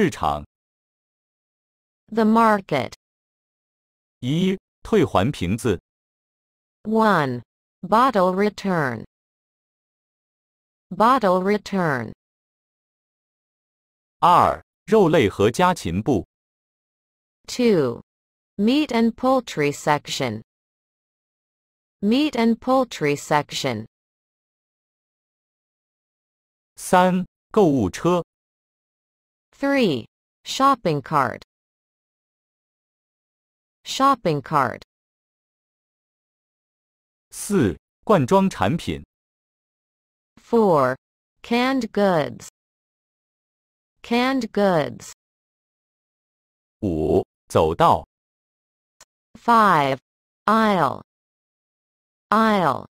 市场。The market. 一、退还瓶子。One. Bottle return. Bottle return. 二、肉类和家禽部。Two. Meat and poultry section. Meat and poultry section. 三、购物车。3. Shopping cart Shopping cart 4. 罐装产品 4. Canned goods Canned goods 5. 走道 5. Aisle Aisle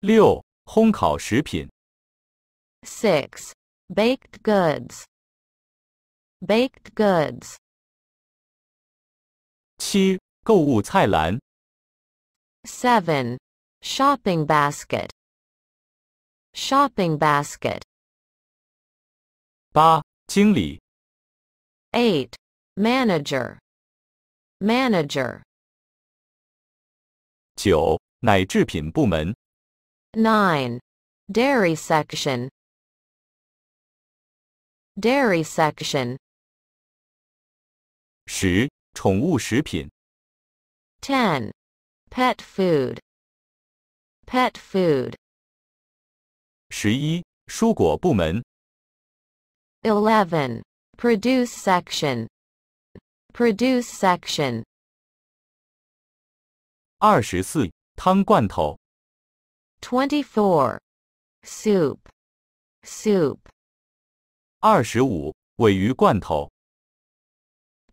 6. 烘烤食品 6. Baked goods baked goods. Seven Shopping basket. Shopping basket. Eight Manager. Manager. Nine Dairy section. Dairy section. 十、宠物食品。Ten, pet food. Pet food. 十一、蔬果部门。Eleven, produce section. Produce section. 二十四、汤罐头。Twenty-four, soup. Soup. 二十五、鲔鱼罐头。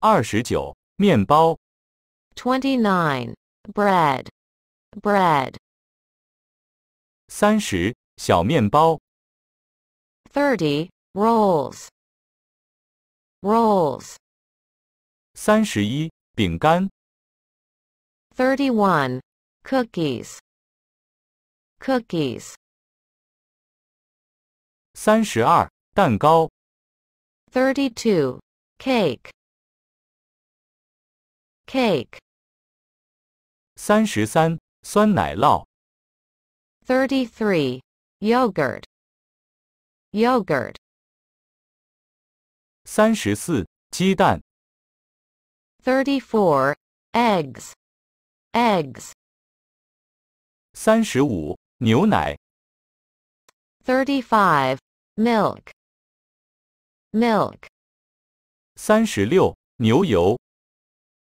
二十九，面包。Twenty-nine, bread, bread. 三十，小面包。Thirty, rolls, rolls. 三十一，饼干。Thirty-one, cookies, cookies. 三十二，蛋糕。Thirty-two, cake cake. 三十三酸奶酪 thirty Thirty-three. yogurt. Yogurt. 三十四鸡蛋 thirty Thirty-four. eggs. Eggs. 三十五牛奶 thirty Thirty-five. milk. Milk. 三十六，牛油。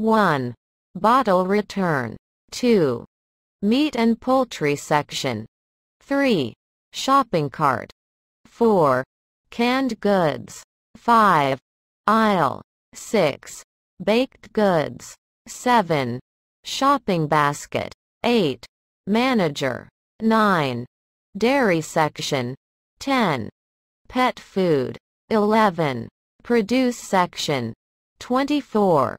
1. Bottle return. 2. Meat and poultry section. 3. Shopping cart. 4. Canned goods. 5. Aisle. 6. Baked goods. 7. Shopping basket. 8. Manager. 9. Dairy section. 10. Pet food. 11. Produce section. 24.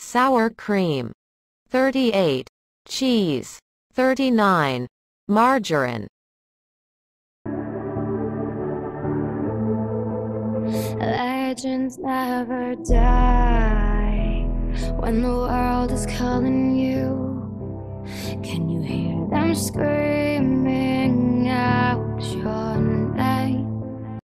sour cream 38 cheese 39 margarine legends never die when the world is calling you can you hear them screaming out your name